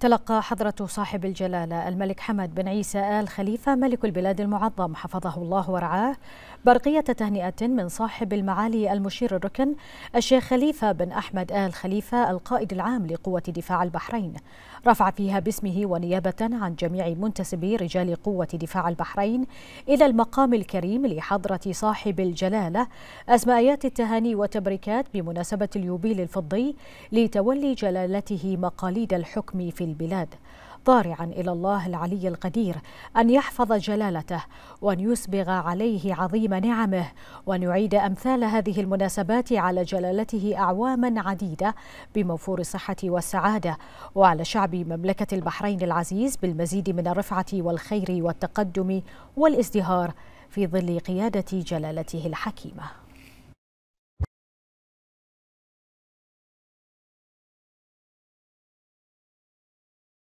تلقى حضرة صاحب الجلالة الملك حمد بن عيسى آل خليفة ملك البلاد المعظم حفظه الله ورعاه برقية تهنئة من صاحب المعالي المشير الركن الشيخ خليفة بن أحمد آل خليفة القائد العام لقوة دفاع البحرين رفع فيها باسمه ونيابة عن جميع منتسبي رجال قوة دفاع البحرين إلى المقام الكريم لحضرة صاحب الجلالة أسماء التهاني والتبريكات بمناسبة اليوبيل الفضي لتولي جلالته مقاليد الحكم في البلاد ضارعا إلى الله العلي القدير أن يحفظ جلالته وأن يسبغ عليه عظيم نعمه وأن يعيد أمثال هذه المناسبات على جلالته أعواما عديدة بموفور الصحة والسعادة وعلى شعب مملكة البحرين العزيز بالمزيد من الرفعة والخير والتقدم والازدهار في ظل قيادة جلالته الحكيمة